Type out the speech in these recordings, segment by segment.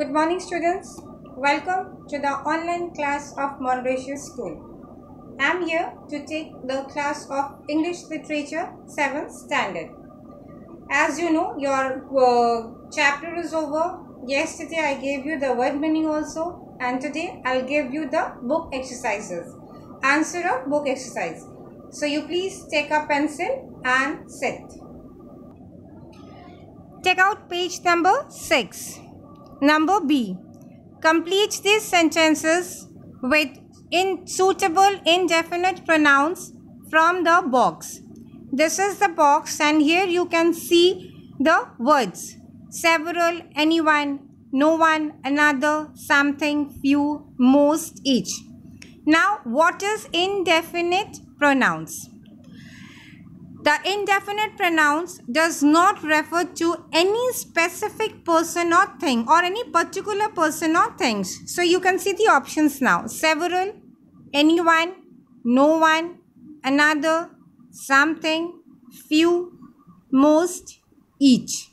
Good morning students. Welcome to the online class of Monratio School. I am here to take the class of English Literature 7th Standard. As you know your uh, chapter is over. Yesterday I gave you the word meaning also and today I will give you the book exercises. Answer of book exercise. So you please take a pencil and sit. Take out page number 6. Number B. Complete these sentences with in suitable indefinite pronouns from the box. This is the box and here you can see the words. Several, anyone, no one, another, something, few, most, each. Now, what is indefinite pronouns? The indefinite pronouns does not refer to any specific person or thing or any particular person or things. So you can see the options now. Several, anyone, no one, another, something, few, most, each.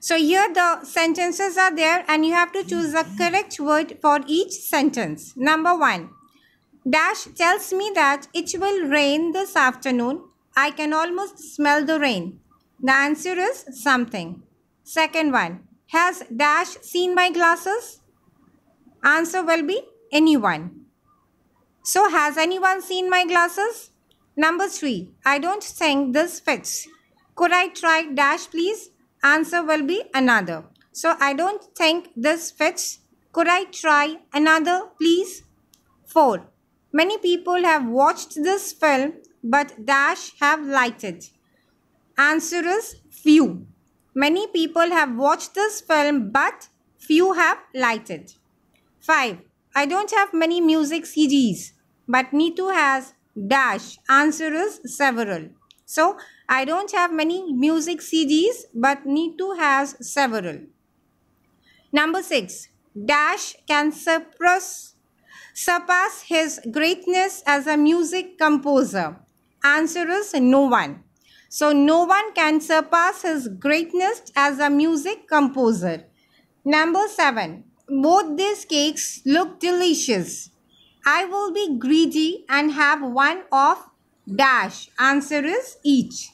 So here the sentences are there and you have to choose the correct word for each sentence. Number one, Dash tells me that it will rain this afternoon. I can almost smell the rain. The answer is something. Second one. Has Dash seen my glasses? Answer will be anyone. So has anyone seen my glasses? Number three. I don't think this fits. Could I try Dash please? Answer will be another. So I don't think this fits. Could I try another please? 4. Many people have watched this film but dash have liked it. Answer is few. Many people have watched this film but few have liked it. 5. I don't have many music CDs but Neetu has dash. Answer is several. So, I don't have many music CDs but Neetu has several. Number 6. Dash can suppress surpass his greatness as a music composer? Answer is no one. So no one can surpass his greatness as a music composer. Number 7. Both these cakes look delicious. I will be greedy and have one of dash. Answer is each.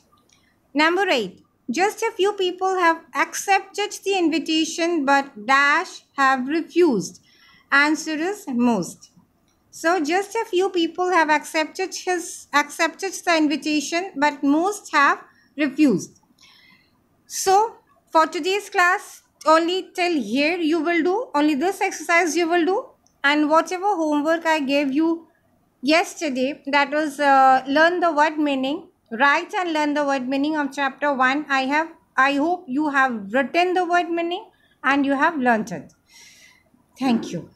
Number 8. Just a few people have accepted the invitation but dash have refused. Answer is most. So just a few people have accepted his accepted the invitation but most have refused. So for today's class only till here you will do only this exercise you will do and whatever homework I gave you yesterday that was uh, learn the word meaning write and learn the word meaning of chapter 1 I have I hope you have written the word meaning and you have learnt it. Thank you.